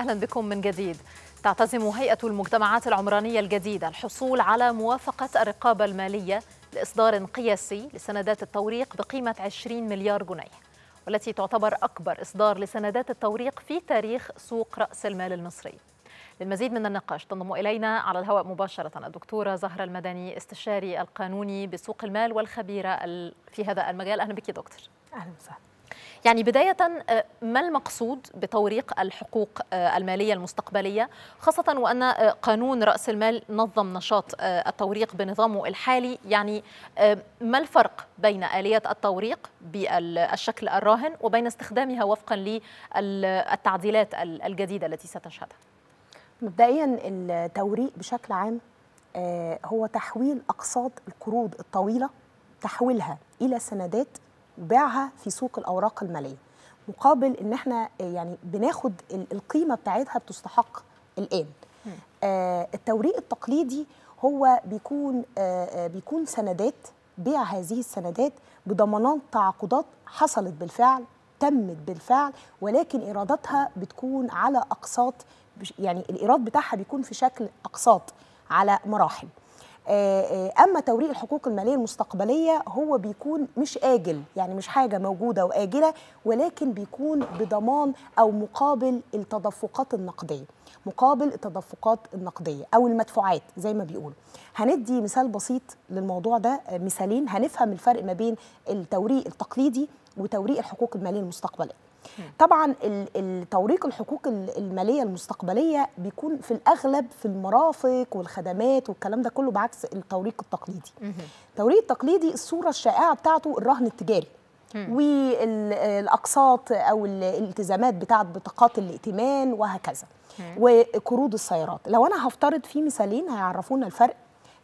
أهلا بكم من جديد تعتزم هيئة المجتمعات العمرانية الجديدة الحصول على موافقة الرقابة المالية لإصدار قياسي لسندات التوريق بقيمة 20 مليار جنيه والتي تعتبر أكبر إصدار لسندات التوريق في تاريخ سوق رأس المال المصري للمزيد من النقاش تنضم إلينا على الهواء مباشرة الدكتورة زهرة المدني استشاري القانوني بسوق المال والخبيرة في هذا المجال أهلا بك دكتور أهلا وسهلا يعني بداية آه، ما المقصود بتوريق الحقوق آه، المالية المستقبلية خاصة وأن آه، قانون رأس المال نظم نشاط التوريق بنظامه الحالي يعني ما الفرق بين آلية التوريق بالشكل الراهن وبين استخدامها وفقا للتعديلات الجديدة التي ستشهدها مبدئيا التوريق بشكل عام هو تحويل أقساط القروض الطويلة تحويلها إلى سندات وباعها في سوق الاوراق الماليه مقابل ان احنا آه، يعني بناخد القيمه بتاعتها بتستحق الان آه التوريق التقليدي هو بيكون آه،, آه بيكون سندات بيع هذه السندات بضمانات تعاقدات حصلت بالفعل تمت بالفعل ولكن ايراداتها بتكون على اقساط يعني الايراد بتاعها بيكون في شكل اقساط على مراحل آه، آه، اما توريق الحقوق الماليه المستقبليه هو بيكون مش اجل يعني مش حاجه موجوده واجله ولكن بيكون بضمان او مقابل التدفقات النقديه مقابل التدفقات النقديه او المدفوعات زي ما بيقولوا هندي مثال بسيط للموضوع ده آه، مثالين هنفهم الفرق ما بين التوريق التقليدي وتوريق الحقوق الماليه المستقبليه طبعا التوريق الحقوق الماليه المستقبليه بيكون في الاغلب في المرافق والخدمات والكلام ده كله بعكس التوريق التقليدي التوريق التقليدي الصوره الشائعه بتاعته الرهن التجاري والاقساط او الالتزامات بتاعه بطاقات الائتمان وهكذا وقروض السيارات لو انا هفترض في مثالين هيعرفونا الفرق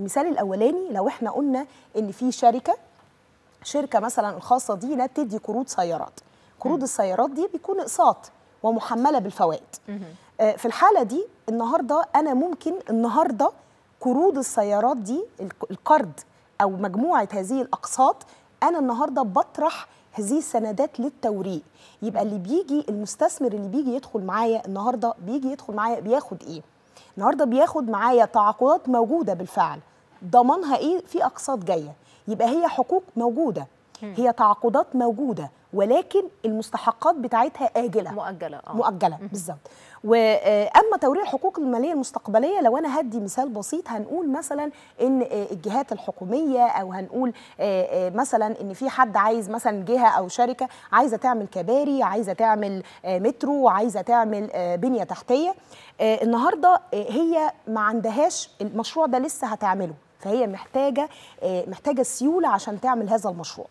المثال الاولاني لو احنا قلنا ان في شركه شركه مثلا الخاصه دي لا بتدي قروض سيارات قروض السيارات دي بيكون اقساط ومحمله بالفوائد آه، في الحاله دي النهارده انا ممكن النهارده قروض السيارات دي القرض او مجموعه هذه الاقساط انا النهارده بطرح هذه السندات للتوريق يبقى اللي بيجي المستثمر اللي بيجي يدخل معايا النهارده بيجي يدخل معايا بياخد ايه النهارده بياخد معايا تعاقدات موجوده بالفعل ضمانها ايه في اقساط جايه يبقى هي حقوق موجوده هي تعاقدات موجوده ولكن المستحقات بتاعتها آجلة مؤجلة آه. مؤجلة بالظبط واما آه، توريع الحقوق الماليه المستقبليه لو انا هدي مثال بسيط هنقول مثلا ان آه، الجهات الحكوميه او هنقول آه، مثلا ان في حد عايز مثلا جهه او شركه عايزه تعمل كباري عايزه تعمل مترو عايزه تعمل بنيه تحتيه النهارده هي ما عندهاش المشروع ده لسه هتعمله فهي محتاجه آه، محتاجه سيوله عشان تعمل هذا المشروع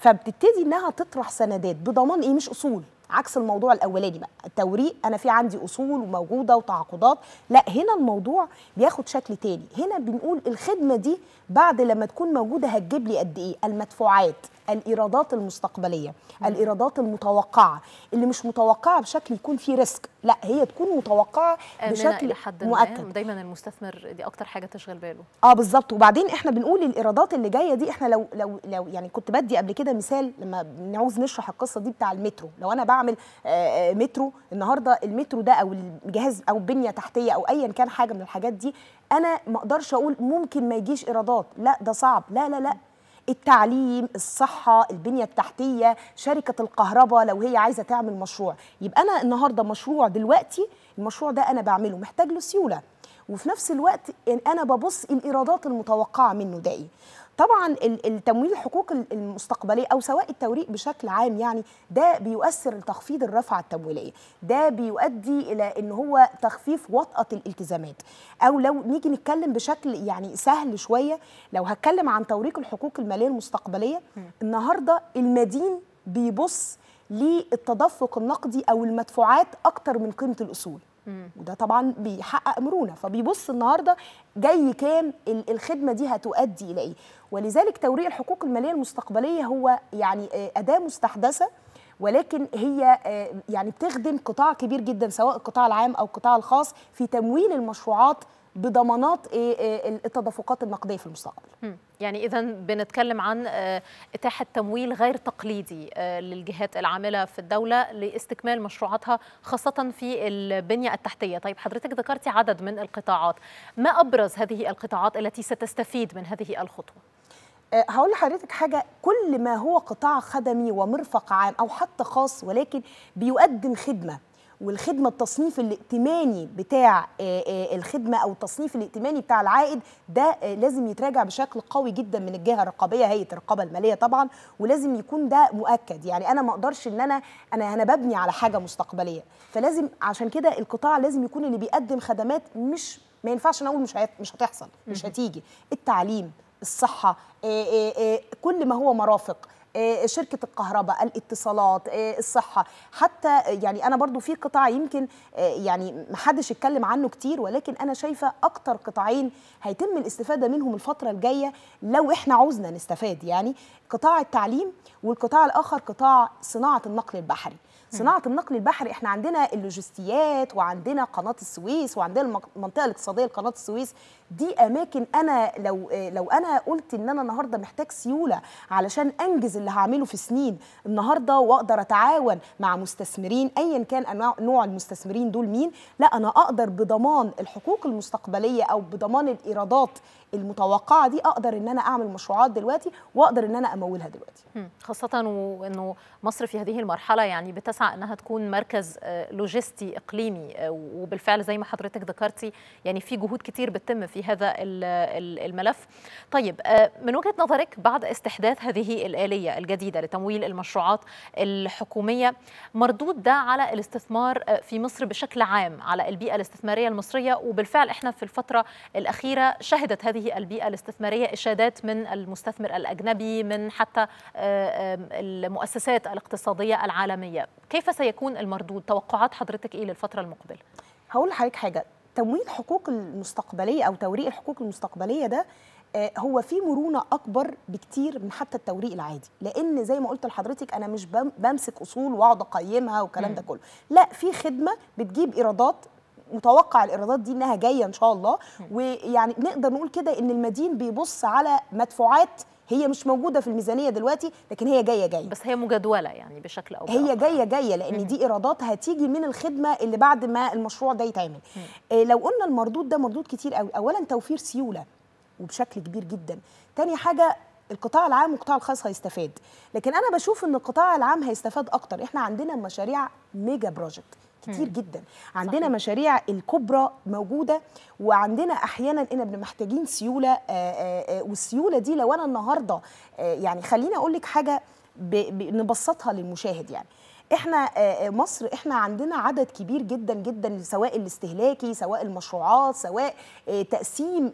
فبتبتدي انها تطرح سندات بضمان ايه مش اصول عكس الموضوع الاولاني بقى التوريق انا في عندي اصول وموجوده وتعاقدات لا هنا الموضوع بياخد شكل تاني هنا بنقول الخدمه دي بعد لما تكون موجوده هتجيب لي قد ايه المدفوعات الايرادات المستقبليه الايرادات المتوقعه اللي مش متوقعه بشكل يكون فيه ريسك لا هي تكون متوقعه بشكل حد مؤكد دايما المستثمر دي اكتر حاجه تشغل باله اه بالظبط وبعدين احنا بنقول الايرادات اللي جايه دي احنا لو لو لو يعني كنت بدي قبل كده مثال لما بنعوز نشرح القصه دي بتاع المترو لو انا بعمل اعمل آه، آه، مترو النهارده المترو ده او الجهاز او بنيه تحتيه او ايا كان حاجه من الحاجات دي انا ما اقدرش اقول ممكن ما يجيش ايرادات لا ده صعب لا لا لا التعليم الصحة البنية التحتية شركة الكهرباء لو هي عايزة تعمل مشروع يبقى أنا النهاردة مشروع دلوقتي المشروع ده أنا بعمله محتاج له سيولة وفي نفس الوقت إن أنا ببص الإيرادات المتوقعة منه ده إيه طبعا التمويل الحقوق المستقبليه او سواء التوريق بشكل عام يعني ده بيؤثر لتخفيض الرفعه التمويليه ده بيؤدي الى ان هو تخفيف وطاه الالتزامات او لو نيجي نتكلم بشكل يعني سهل شويه لو هتكلم عن توريق الحقوق الماليه المستقبليه النهارده المدين بيبص للتدفق النقدي او المدفوعات اكتر من قيمه الاصول وده طبعا بيحقق مرونه فبيبص النهارده جاي كام الخدمه دي هتؤدي الى ايه ولذلك توريق الحقوق الماليه المستقبليه هو يعني آه، اداه مستحدثه ولكن هي آه، يعني بتخدم قطاع كبير جدا سواء القطاع العام او القطاع الخاص في تمويل المشروعات بضمانات ايه, إيه، التدفقات النقديه في المستقبل. يعني اذا بنتكلم عن آه، اتاحه تمويل غير تقليدي آه، للجهات العامله في الدوله لاستكمال مشروعاتها خاصه في البنيه التحتيه، طيب حضرتك ذكرتي عدد من القطاعات، ما ابرز هذه القطاعات التي ستستفيد من هذه الخطوه؟ آه، هقول لحضرتك حاجه كل ما هو قطاع خدمي ومرفق عام او حتى خاص ولكن بيقدم خدمه والخدمه التصنيف الائتماني بتاع آه، آه، الخدمه او التصنيف الائتماني بتاع العائد ده آه، لازم يتراجع بشكل قوي جدا من الجهه الرقابيه هيئه الرقابه الماليه طبعا ولازم يكون ده مؤكد يعني انا ما اقدرش ان انا انا انا ببني على حاجه مستقبليه فلازم عشان كده القطاع لازم يكون اللي بيقدم خدمات مش ما ينفعش نقول مش مش هتحصل مش هتيجي التعليم الصحه آه، آه، آه، كل ما هو مرافق شركه الكهرباء الاتصالات الصحه حتى يعني انا برضو في قطاع يمكن يعني محدش يتكلم عنه كتير ولكن انا شايفه اكتر قطاعين هيتم الاستفاده منهم الفتره الجايه لو احنا عوزنا نستفاد يعني قطاع التعليم والقطاع الاخر قطاع صناعه النقل البحري صناعه النقل البحري احنا عندنا اللوجستيات وعندنا قناه السويس وعندنا المنطقه الاقتصاديه لقناه السويس دي اماكن انا لو لو انا قلت ان انا النهارده محتاج سيوله علشان انجز اللي هعمله في سنين النهارده واقدر اتعاون مع مستثمرين ايا كان نوع المستثمرين دول مين لا انا اقدر بضمان الحقوق المستقبليه او بضمان الايرادات المتوقعه دي اقدر ان انا اعمل مشروعات دلوقتي واقدر ان انا امولها دلوقتي خاصه وانه مصر في هذه المرحله يعني بتسعى انها تكون مركز آه، لوجستي اقليمي آه، وبالفعل زي ما حضرتك ذكرتي يعني في جهود كتير بتتم في هذا الملف طيب آه، من وجهة نظرك بعد استحداث هذه الآلية الجديدة لتمويل المشروعات الحكومية مردود ده على الاستثمار آه، في مصر بشكل عام على البيئة الاستثمارية المصرية وبالفعل احنا في الفترة الأخيرة شهدت هذه البيئة الاستثمارية إشادات من المستثمر الأجنبي من حتى آه، المؤسسات الاقتصادية العالمية كيف سيكون المردود توقعات حضرتك إيه للفترة المقبلة؟ هقول لحضرتك حاجه تمويل حقوق المستقبليه او توريق الحقوق المستقبليه ده آه، هو في مرونه اكبر بكتير من حتى التوريق العادي لان زي ما قلت لحضرتك انا مش بمسك اصول واقعد اقيمها والكلام ده كله لا في خدمه بتجيب ايرادات متوقع الايرادات دي انها جايه ان شاء الله ويعني نقدر نقول كده ان المدين بيبص على مدفوعات هي مش موجوده في الميزانيه دلوقتي لكن هي جايه جايه بس هي مجدوله يعني بشكل او هي جايه جايه لان دي ايرادات هتيجي من الخدمه اللي بعد ما المشروع ده يتعمل إيه لو قلنا المردود ده مردود كتير قوي اولا توفير سيوله وبشكل كبير جدا تاني حاجه القطاع العام والقطاع الخاص هيستفاد لكن انا بشوف ان القطاع العام هيستفاد اكتر احنا عندنا مشاريع ميجا بروجكت كتير جدا عندنا صحيح. مشاريع الكبرى موجوده وعندنا احيانا ان محتاجين سيوله آه، آه، آه، والسيوله دي لو انا النهارده يعني خليني اقول لك حاجه نبسطها للمشاهد يعني احنا آه، آه، مصر احنا عندنا عدد كبير جدا جدا سواء الاستهلاكي سواء المشروعات سواء آه، تقسيم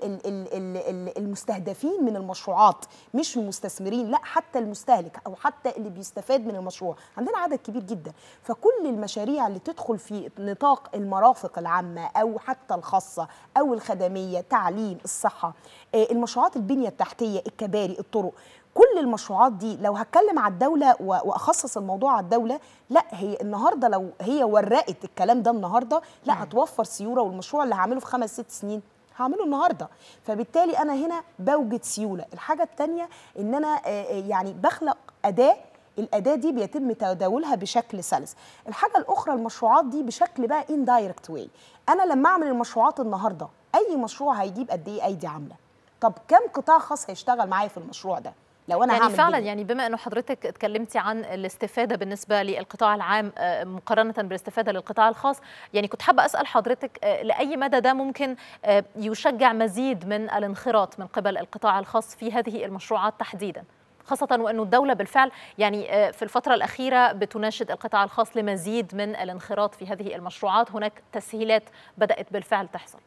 المستهدفين من المشروعات مش المستثمرين لا حتى المستهلك او حتى اللي بيستفاد من المشروع عندنا عدد كبير جدا فكل المشاريع اللي تدخل في نطاق المرافق العامه او حتى الخاصه او الخدميه تعليم الصحه المشروعات البنيه التحتيه الكباري الطرق كل المشروعات دي لو هتكلم على الدولة وأخصص الموضوع على الدولة لا هي النهاردة لو هي ورقت الكلام ده النهاردة لا هتوفر سيولة والمشروع اللي هعمله في خمس ست سنين هعمله النهارده فبالتالي انا هنا بوجد سيوله الحاجه الثانيه ان انا يعني بخلق اداه الاداه دي بيتم تداولها بشكل سلس الحاجه الاخرى المشروعات دي بشكل بقى ان دايركت واي انا لما اعمل المشروعات النهارده اي مشروع هيجيب قد ايه ايدي عامله طب كم قطاع خاص هيشتغل معايا في المشروع ده لو انا يعني هعمل فعلا يعني بما انه حضرتك اتكلمتي عن الاستفاده بالنسبه للقطاع العام آه، مقارنه بالاستفاده للقطاع الخاص يعني كنت حابه اسال حضرتك آه، لاي مدى ده ممكن آه، يشجع مزيد من الانخراط من قبل القطاع الخاص في هذه المشروعات تحديدا خاصة وأن الدولة بالفعل يعني في الفترة الأخيرة بتناشد القطاع الخاص لمزيد من الانخراط في هذه المشروعات هناك تسهيلات بدأت بالفعل تحصل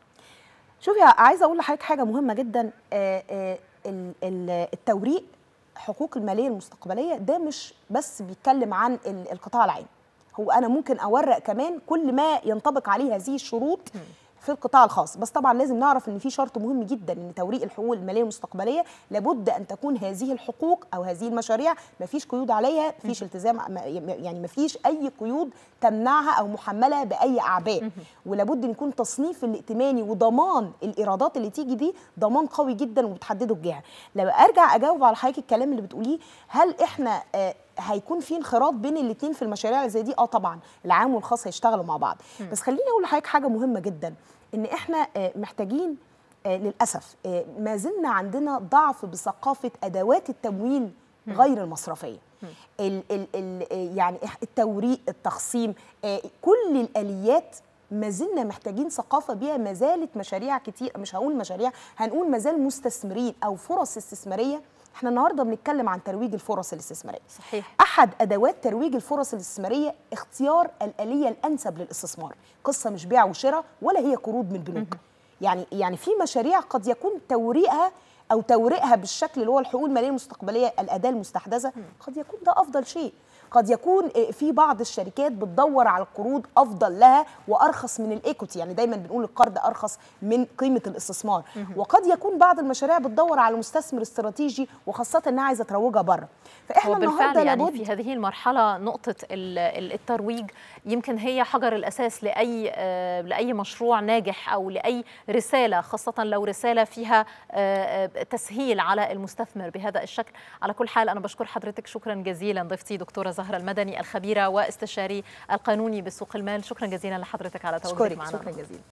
شوفي عايزة أقول لحضرتك حاجة مهمة جدا التوريق الحقوق الماليه المستقبليه ده مش بس بيتكلم عن القطاع العام هو انا ممكن اورق كمان كل ما ينطبق عليه هذه الشروط في القطاع الخاص بس طبعا لازم نعرف ان في شرط مهم جدا ان توريق الحقوق الماليه المستقبليه لابد ان تكون هذه الحقوق او هذه المشاريع ما فيش قيود عليها فيش التزام يعني ما فيش اي قيود تمنعها او محمله باي اعباء ولابد ان يكون تصنيف الائتماني وضمان الايرادات اللي تيجي دي ضمان قوي جدا وبتحدده الجهه لما ارجع اجاوب على حضرتك الكلام اللي بتقوليه هل احنا آه، هيكون في انخراط بين الاثنين في المشاريع اللي زي دي اه طبعا العام والخاص هيشتغلوا مع بعض م. بس خليني اقول لحضرتك حاجه مهمه جدا ان احنا آه، محتاجين آه، للاسف آه، ما زلنا عندنا ضعف بثقافه ادوات التمويل غير المصرفيه ال ال ال يعني التوريق التخصيم كل الاليات ما زلنا محتاجين ثقافه بيها ما زالت مشاريع كتير مش هقول مشاريع هنقول ما زال مستثمرين او فرص استثماريه احنا النهارده بنتكلم عن ترويج الفرص الاستثماريه صحيح احد ادوات ترويج الفرص الاستثماريه اختيار الاليه الانسب للاستثمار قصه مش بيع وشراء ولا هي قروض من بنوك يعني يعني في مشاريع قد يكون توريقها او توريقها بالشكل اللي هو الحقوق الماليه المستقبليه الاداه المستحدثه قد يكون ده افضل شيء قد يكون في بعض الشركات بتدور على القروض افضل لها وارخص من الايكوتي يعني دايما بنقول القرض ارخص من قيمه الاستثمار وقد يكون بعض المشاريع بتدور على مستثمر استراتيجي وخاصه انها عايزه تروجها بره فاحنا بالفعل يعني في هذه المرحله نقطه الترويج يمكن هي حجر الاساس لاي آه، لاي مشروع ناجح او لاي رساله خاصه لو رساله فيها آه، آه، تسهيل على المستثمر بهذا الشكل على كل حال انا بشكر حضرتك شكرا جزيلا ضيفتي دكتوره زهر الطاهرة المدني الخبيرة واستشاري القانوني بسوق المال شكرا جزيلا لحضرتك على تواجدك معنا شكرا جزيلا